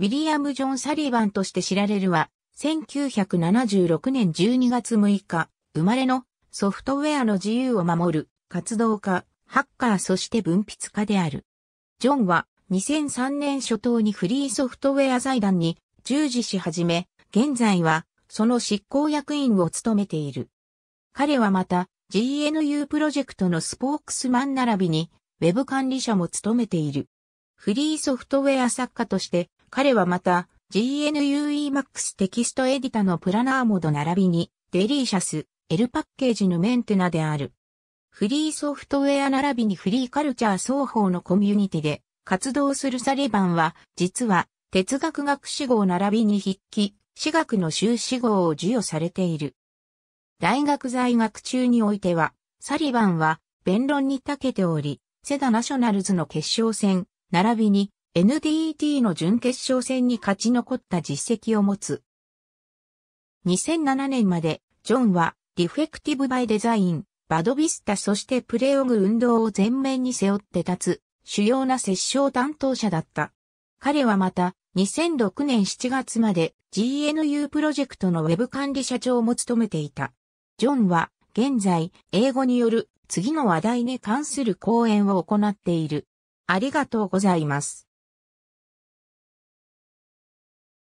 ウィリアム・ジョン・サリバンとして知られるは、1976年12月6日、生まれのソフトウェアの自由を守る活動家、ハッカーそして文筆家である。ジョンは2003年初頭にフリーソフトウェア財団に従事し始め、現在はその執行役員を務めている。彼はまた GNU プロジェクトのスポークスマン並びに Web 管理者も務めている。フリーソフトウェア作家として彼はまた GNU e m a x テキストエディタのプラナーモード並びにデリーシャス、L パッケージのメンテナである。フリーソフトウェア並びにフリーカルチャー双方のコミュニティで活動するサリバンは、実は哲学学士号並びに筆記、私学の修士号を授与されている。大学在学中においては、サリバンは弁論に長けており、セダナショナルズの決勝戦、並びに NDT の準決勝戦に勝ち残った実績を持つ。2007年まで、ジョンは、ディフェクティブ・バイ・デザイン、バドビスタそしてプレオグ運動を全面に背負って立つ、主要な折衝担当者だった。彼はまた、2006年7月まで GNU プロジェクトのウェブ管理社長も務めていた。ジョンは現在英語による次の話題に関する講演を行っている。ありがとうございます。